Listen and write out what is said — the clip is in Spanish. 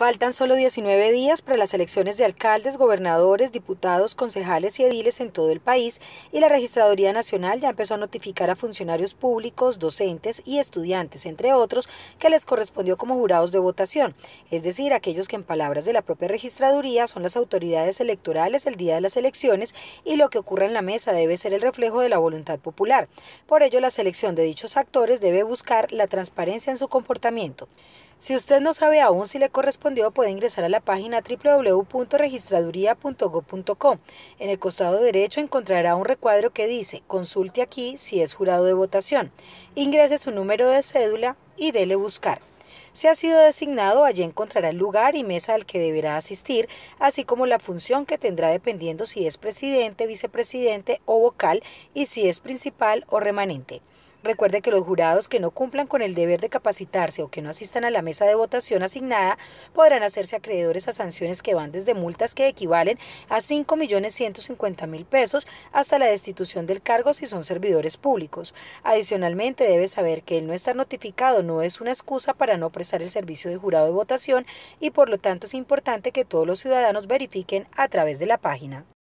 Faltan solo 19 días para las elecciones de alcaldes, gobernadores, diputados, concejales y ediles en todo el país y la Registraduría Nacional ya empezó a notificar a funcionarios públicos, docentes y estudiantes, entre otros, que les correspondió como jurados de votación, es decir, aquellos que en palabras de la propia Registraduría son las autoridades electorales el día de las elecciones y lo que ocurra en la mesa debe ser el reflejo de la voluntad popular. Por ello, la selección de dichos actores debe buscar la transparencia en su comportamiento. Si usted no sabe aún si le correspondió, puede ingresar a la página www.registraduría.gov.com. En el costado derecho encontrará un recuadro que dice Consulte aquí si es jurado de votación. Ingrese su número de cédula y dele buscar. Si ha sido designado, allí encontrará el lugar y mesa al que deberá asistir, así como la función que tendrá dependiendo si es presidente, vicepresidente o vocal y si es principal o remanente. Recuerde que los jurados que no cumplan con el deber de capacitarse o que no asistan a la mesa de votación asignada podrán hacerse acreedores a sanciones que van desde multas que equivalen a 5.150.000 pesos hasta la destitución del cargo si son servidores públicos. Adicionalmente, debe saber que el no estar notificado no es una excusa para no prestar el servicio de jurado de votación y por lo tanto es importante que todos los ciudadanos verifiquen a través de la página.